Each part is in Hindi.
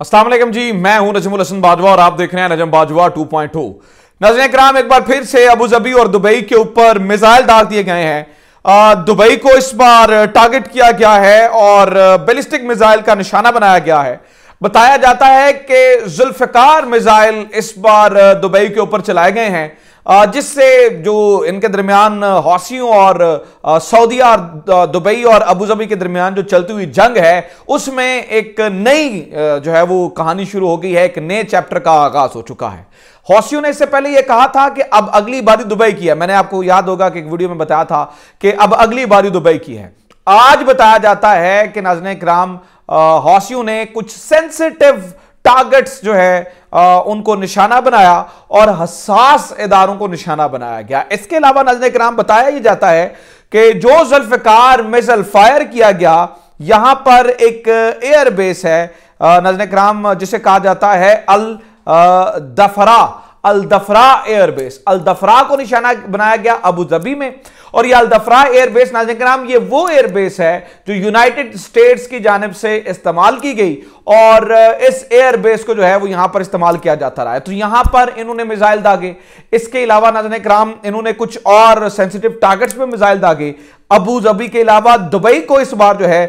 असलम जी मैं हूं नजमुल हसन बाजवा और आप देख रहे हैं नजम बाजवा 2.0 नजर कराम एक बार फिर से अबू जबी और दुबई के ऊपर मिसाइल डाल दिए गए हैं दुबई को इस बार टारगेट किया गया है और बेलिस्टिक मिसाइल का निशाना बनाया गया है बताया जाता है कि जुल्फकार मिसाइल इस बार दुबई के ऊपर चलाए गए हैं जिससे जो इनके दरमियान हौसियों और सऊदी और दुबई और अबूजबी के दरमियान जो चलती हुई जंग है उसमें एक नई जो है वो कहानी शुरू हो गई है एक नए चैप्टर का आगाज हो चुका है हौसियों ने इससे पहले यह कहा था कि अब अगली बारी दुबई की है मैंने आपको याद होगा कि एक वीडियो में बताया था कि अब अगली बारी दुबई की है आज बताया जाता है कि नाजन कराम हौसियों ने कुछ सेंसिटिव टारगेट्स जो है आ, उनको निशाना बनाया और हसास इदारों को निशाना बनाया गया इसके अलावा नजन कराम बताया ही जाता है कि जो जुल्फिकार मिसल फायर किया गया यहां पर एक एयरबेस है नजन कराम जिसे कहा जाता है अल दफरा अलदफरा एयरबेस दफरा को निशाना बनाया गया अबू धाबी में और यह अलदफरा एयरबेस नाजन कराम ये वो एयरबेस है जो यूनाइटेड स्टेट्स की जानब से इस्तेमाल की गई और इस एयरबेस को जो है वो यहां पर इस्तेमाल किया जाता रहा है तो यहां पर इन्होंने मिसाइल दागे इसके अलावा नाजन कराम इन्होंने कुछ और सेंसिटिव टारगेट्स पे मिसाइल दागे अबू जबी के अलावा दुबई को इस बार जो है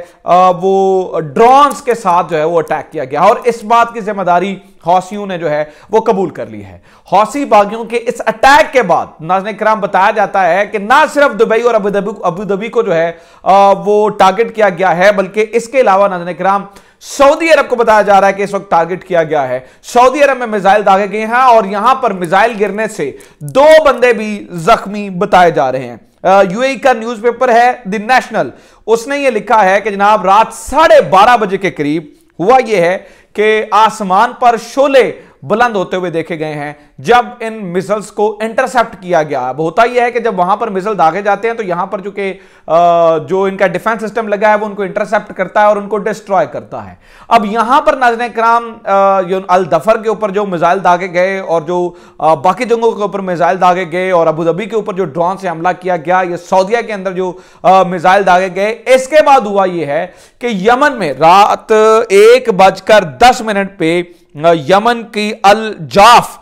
वो ड्रोन्स के साथ जो है वो अटैक किया गया और इस बात की जिम्मेदारी हौसियों ने जो है वो कबूल कर ली है हौसी बागियों के इस अटैक के बाद नाजन कराम बताया जाता है कि ना सिर्फ दुबई और अबू धाबी अबू धाबी को जो है वो टारगेट किया गया है बल्कि इसके अलावा नाजन कराम सऊदी अरब को बताया जा रहा है कि इस वक्त टारगेट किया गया है सऊदी अरब में मिसाइल दागे गए हैं और यहां पर मिसाइल गिरने से दो बंदे भी जख्मी बताए जा रहे हैं यूएई का न्यूज़पेपर है द नेशनल उसने यह लिखा है कि जनाब रात साढ़े बारह बजे के करीब हुआ यह है कि आसमान पर शोले बुलंद होते हुए देखे गए हैं जब इन मिसल्स को इंटरसेप्ट किया गया अब होता यह है कि जब वहां पर मिसल दागे जाते हैं तो यहां पर जो जो इनका डिफेंस सिस्टम लगा है वो उनको इंटरसेप्ट करता है और उनको डिस्ट्रॉय करता है अब यहां पर नाजन कराम अल दफर के ऊपर जो मिसाइल दागे गए और जो बाकी जंगों के ऊपर मिसाइल दागे गए और अबूधाबी के ऊपर जो ड्रॉन से हमला किया गया या सऊदिया के अंदर जो मिसाइल दागे गए इसके बाद हुआ यह है कि यमन में रात एक बजकर दस मिनट पे यमन की अल जाफ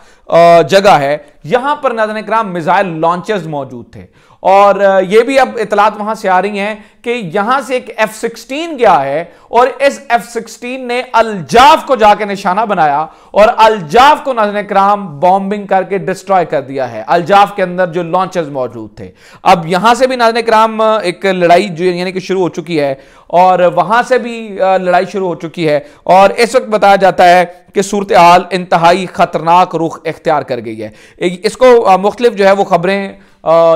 जगह है यहां पर नजर कराम मिसाइल लॉन्चर्स मौजूद थे और ये भी अब इतलात वहां से आ रही हैं कि यहां से एक एफ सिक्सटीन गया है और इस एफ सिक्सटीन ने अलजाफ को जाकर निशाना बनाया और अलजाफ को नजर कराम बॉम्बिंग करके डिस्ट्रॉय कर दिया है अलजाफ के अंदर जो लॉन्चर्स मौजूद थे अब यहां से भी नजर कराम एक लड़ाई जो यानी कि शुरू हो चुकी है और वहां से भी लड़ाई शुरू हो चुकी है और इस वक्त बताया जाता है कि सूरत हाल इंतहाई खतरनाक रुख इख्तियार कर गई है इसको मुख्तलिफ जो है वो खबरें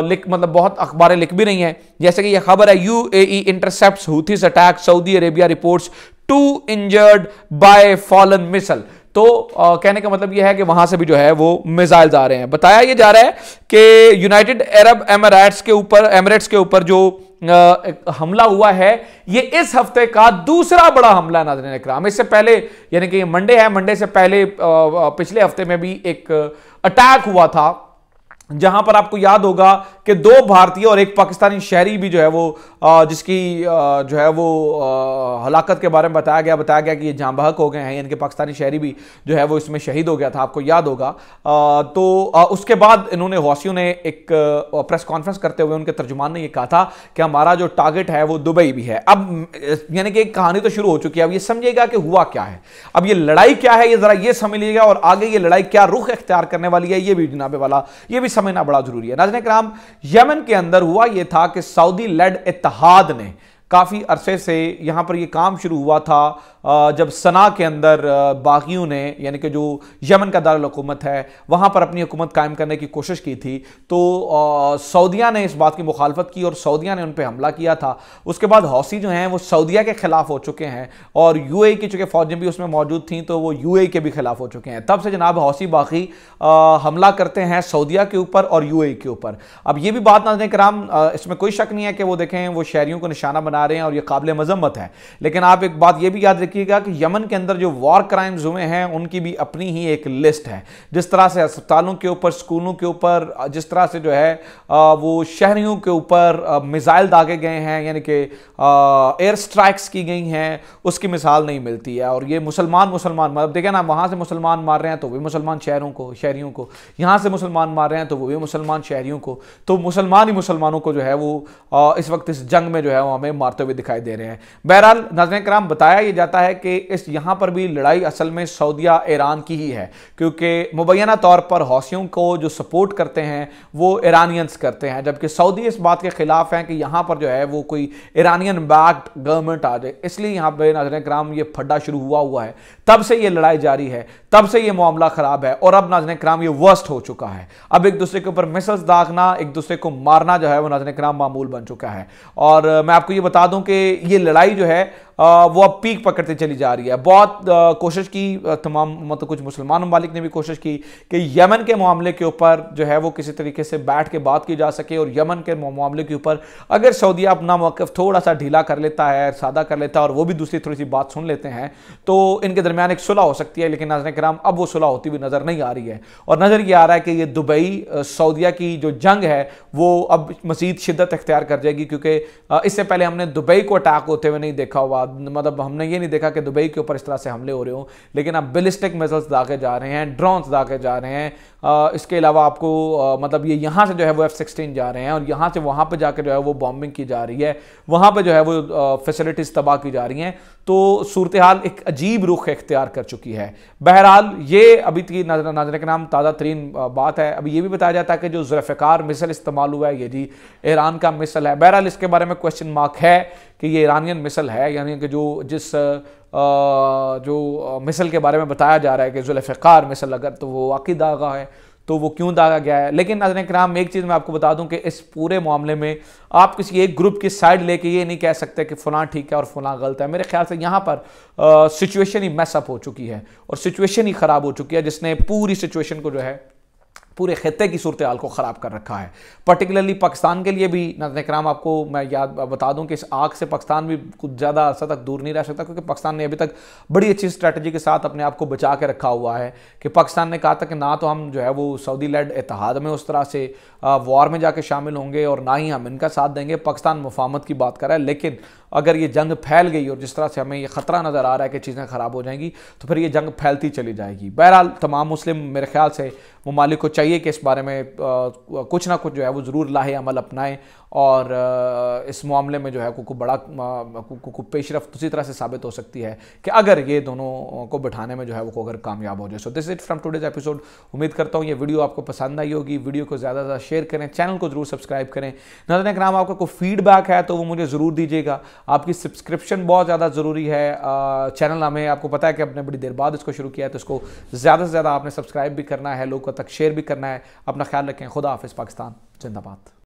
लिख मतलब बहुत अखबारें लिख भी रही हैं जैसे कि यह खबर है U A intercept Houthis attack Saudi Arabia reports two injured by fallen missile तो आ, कहने का मतलब यह है कि वहां से भी जो है वो मिसाइल आ रहे हैं बताया ये जा रहा है कि यूनाइटेड अरब एमरेट्स के ऊपर एमरेट्स के ऊपर जो आ, हमला हुआ है ये इस हफ्ते का दूसरा बड़ा हमला नाजरन इक्राम इससे पहले यानी कि मंडे है मंडे से पहले आ, पिछले हफ्ते में भी एक अटैक हुआ था जहां पर आपको याद होगा कि दो भारतीय और एक पाकिस्तानी शहरी भी जो है वो जिसकी जो है वो हलाकत के बारे में बताया गया बताया गया कि ये जाँबहक हो गए हैं इनके पाकिस्तानी शहरी भी जो है वो इसमें शहीद हो गया था आपको याद होगा तो उसके बाद इन्होंने हौसियों ने एक प्रेस कॉन्फ्रेंस करते हुए उनके तर्जुमान ने यह कहा था कि हमारा जो टारगेट है वो दुबई भी है अब यानी कि एक कहानी तो शुरू हो चुकी है अब ये समझिएगा कि हुआ क्या है अब ये लड़ाई क्या है ये ज़रा ये समझ लीजिएगा और आगे ये लड़ाई क्या रुख अख्तियार करने वाली है ये भी जनाबे वाला ये भी समझना बड़ा जरूरी है नाजन कराम यमन के अंदर हुआ यह था कि सऊदी लेड इतिहाद ने काफ़ी अरसे से यहाँ पर ये काम शुरू हुआ था जब सना के अंदर बागियों ने यानी कि जो यमन का दारकूमत है वहाँ पर अपनी हुकूमत कायम करने की कोशिश की थी तो सऊदिया ने इस बात की मुखालफत की और सऊदिया ने उन पर हमला किया था उसके बाद हौसी जो हैं वो सऊदिया के ख़िलाफ़ हो चुके हैं और यू की चूँकि फ़ौजें भी उसमें मौजूद थी तो वो यू के भी ख़िलाफ़ हो चुके हैं तब से जनाब हौसी बागी हमला करते हैं सऊदिया के ऊपर और यू के ऊपर अब ये भी बात दें कराम इसमें कोई शक नहीं है कि वो देखें वो शहरीों को निशाना बना आ रहे हैं और ये काबिल मजम्मत है लेकिन आप एक बात यह भी याद रखिएगा कि यमन के अंदर जो वॉर क्राइम्स हुए हैं उनकी भी अपनी ही एक लिस्ट है जिस तरह से अस्पतालों के ऊपर स्कूलों के ऊपर जिस तरह से जो है वो शहरीों के ऊपर मिज़ाइल दागे गए हैं यानी कि एयर स्ट्राइक्स की गई हैं उसकी मिसाल नहीं मिलती है और ये मुसलमान मुसलमान मतलब देखें ना वहाँ से मुसलमान मार रहे हैं तो भी मुसलमान शहरों को शहरीों को यहाँ से मुसलमान मार रहे हैं तो वो भी मुसलमान शहरीों को तो मुसलमान ही मुसलमानों को जो है वो इस वक्त इस जंग में जो है वो हमें मार मारते हुए दिखाई दे रहे हैं बहरहाल नजर कराम बताया यह जाता है कि इस यहाँ पर भी लड़ाई असल में सऊदिया ईरान की ही है क्योंकि मुबैना तौर पर हौसियों को जो सपोर्ट करते हैं वो ईरानियंस करते हैं जबकि सऊदी इस बात के खिलाफ हैं कि यहाँ पर जो है वो कोई ईरानियन बैक्ड गवर्नमेंट आ जाए इसलिए यहाँ पर नजर कराम ये फड्डा शुरू हुआ हुआ है तब से ये लड़ाई जारी है तब से ये मामला ख़राब है और अब नजर कराम ये वर्स्ट हो चुका है अब एक दूसरे के ऊपर मिसल दागना एक दूसरे को मारना जो है वो नजर कराम मामूल बन चुका है और मैं आपको ये बता उस्तादों के ये लड़ाई जो है वो अब पीक पकड़ते चली जा रही है बहुत कोशिश की तमाम मतलब कुछ मुसलमान ममालिक ने भी कोशिश की कि यमन के मामले के ऊपर जो है वो किसी तरीके से बैठ के बात की जा सके और यमन के मामले के ऊपर अगर सऊदी अपना मौक़ थोड़ा सा ढीला कर लेता है सादा कर लेता है और वो भी दूसरी थोड़ी सी बात सुन लेते हैं तो इनके दरमियान एक सुलह हो सकती है लेकिन नजर कराम अब वो सुलह होती हुई नज़र नहीं आ रही है और नज़र ये आ रहा है कि ये दुबई सऊदिया की जो जंग है वो अब मज़ीद शिदत अख्तियार कर जाएगी क्योंकि इससे पहले हमने दुबई को अटैक होते हुए नहीं देखा हुआ मतलब, मतलब हमने ये नहीं देखा कि दुबई के ऊपर इस तरह से हमले हो रहे हों लेकिन आप बिलिस्टिक मिसल्स दागे जा रहे हैं ड्रोन्स दागे जा रहे हैं इसके अलावा आपको मतलब ये यहाँ से जो है वो एफ सिक्सटीन जा रहे हैं और यहाँ से वहाँ पर जाकर जो है वो बॉम्बिंग की जा रही है वहाँ पर जो है वो फैसिलिटीज़ तबाह की जा रही हैं तो सूरत हाल एक अजीब रुख इख्तियार कर चुकी है बहरहाल ये अभी की नाजर के नाम ताज़ा तरीन बात है अभी ये भी बताया जाता है कि जो जुल्फ़ार मिसल इस्तेमाल हुआ है ये जी ईरान का मिसल है बहरहाल इसके बारे में क्वेश्चन मार्क है कि ये ईरानियन मिसल है यानी कि जो जिस जो मिसल के बारे में बताया जा रहा है कि जुल्फ़ार मिसल अगर तो वो वाकई दागा है तो वो क्यों दागा गया है लेकिन नजर कराम एक चीज़ मैं आपको बता दूं कि इस पूरे मामले में आप किसी एक ग्रुप की साइड लेके ये नहीं कह सकते कि फ़लाँ ठीक है और फ़लाँ गलत है मेरे ख्याल से यहाँ पर सिचुएशन ही मैसअप हो चुकी है और सिचुएशन ही ख़राब हो चुकी है जिसने पूरी सिचुएशन को जो है पूरे खत्े की सूरत हाल को ख़राब कर रखा है पर्टिकुलरली पाकिस्तान के लिए भी नजर कराम आपको मैं याद बता दूं कि इस आग से पाकिस्तान भी कुछ ज़्यादा अर्सा तक दूर नहीं रह सकता क्योंकि पाकिस्तान ने अभी तक बड़ी अच्छी स्ट्रैटेजी के साथ अपने आप को बचा के रखा हुआ है कि पाकिस्तान ने कहा था कि ना तो हम जो है वो सऊदी लेड इतिहाद में उस तरह से वॉर में जाके शामिल होंगे और ना ही हम इनका साथ देंगे पाकिस्तान मुफामत की बात कर रहा है लेकिन अगर ये जंग फैल गई और जिस तरह से हमें ये ख़तरा नज़र आ रहा है कि चीज़ें ख़राब हो जाएंगी तो फिर ये जंग फैलती चली जाएगी बहरहाल तमाम मुस्लिम मेरे ख्याल से ममालिक को चाहिए कि इस बारे में कुछ ना कुछ जो है वो ज़रूर लाहे अमल अपनाएं और इस मामले में जो है कुकू बड़ा कुकू पेशरफ उसी तरह से साबित हो सकती है कि अगर ये दोनों को बिठाने में जो है वो अगर कामयाब हो जाए so this it from today's episode उम्मीद करता हूँ ये वीडियो आपको पसंद आई होगी वीडियो को ज़्यादा से ज़्यादा शेयर करें चैनल को जरूर सब्सक्राइब करें नजर एक नाम आपका कोई फीडबैक है तो वो मुझे ज़रूर दीजिएगा आपकी सब्सक्रिप्शन बहुत ज़्यादा ज़रूरी है चैनल हमें आपको पता है कि आपने बड़ी देर बाद इसको शुरू किया है तो इसको ज़्यादा से ज़्यादा आपने सब्सक्राइब भी करना है लोगों तक शेयर भी करना है अपना ख्याल रखें खुदा हाफिज़ पाकिस्तान जिंदाबाद